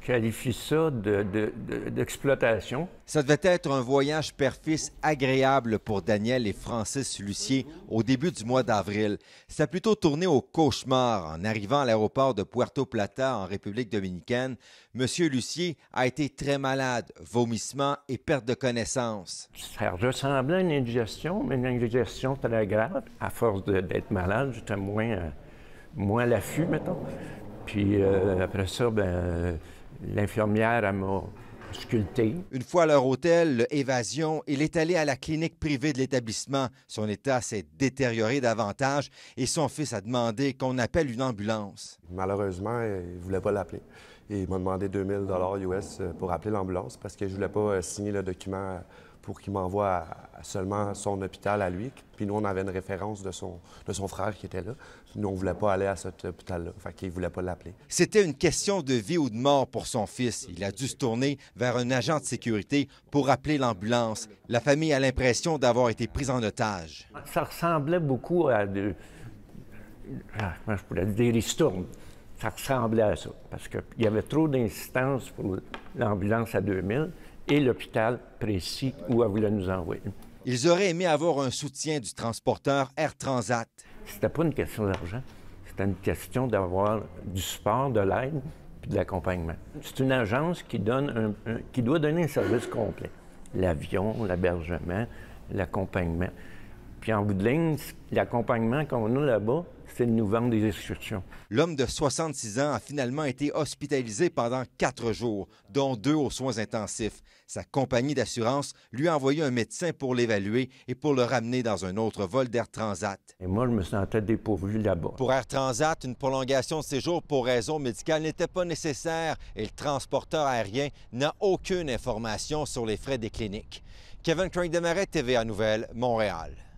qualifie ça d'exploitation. ça devait être un voyage père agréable pour Daniel et Francis Lucier au début du mois d'avril. Ça a plutôt tourné au cauchemar. En arrivant à l'aéroport de Puerto Plata en République dominicaine, M. Lucier a été très malade, vomissement et perte de connaissance. Ça ressemblait à une indigestion, mais une indigestion très grave. À force d'être malade, j'étais moins, euh, moins à l'affût, mettons. Puis euh, après ça, ben, l'infirmière, m'a sculpté. Une fois à leur hôtel, l'évasion, il est allé à la clinique privée de l'établissement. Son état s'est détérioré davantage et son fils a demandé qu'on appelle une ambulance. Malheureusement, il ne voulait pas l'appeler. il m'a demandé 2000 US pour appeler l'ambulance parce que je ne voulais pas euh, signer le document pour qu'il m'envoie seulement son hôpital à lui. Puis nous, on avait une référence de son, de son frère qui était là. nous, on voulait pas aller à cet hôpital-là. Fait qu'il voulait pas l'appeler. C'était une question de vie ou de mort pour son fils. Il a dû se tourner vers un agent de sécurité pour appeler l'ambulance. La famille a l'impression d'avoir été prise en otage. Ça ressemblait beaucoup à ah, Comment je pourrais dire, des ristournes ça ressemblait à ça, parce qu'il y avait trop d'insistance pour l'ambulance à 2000 et l'hôpital précis où elle voulait nous envoyer. Ils auraient aimé avoir un soutien du transporteur Air Transat. C'était pas une question d'argent, c'était une question d'avoir du support, de l'aide puis de l'accompagnement. C'est une agence qui, donne qui doit donner un service complet. L'avion, l'hébergement, l'accompagnement. Puis en l'accompagnement qu'on a là-bas, c'est le nous des excursions. L'homme de 66 ans a finalement été hospitalisé pendant quatre jours, dont deux aux soins intensifs. Sa compagnie d'assurance lui a envoyé un médecin pour l'évaluer et pour le ramener dans un autre vol d'Air Transat. Et moi, je me sentais dépourvu là-bas. Pour Air Transat, une prolongation de séjour pour raison médicale n'était pas nécessaire et le transporteur aérien n'a aucune information sur les frais des cliniques. Kevin Craig-Demaret, TVA Nouvelle, Montréal.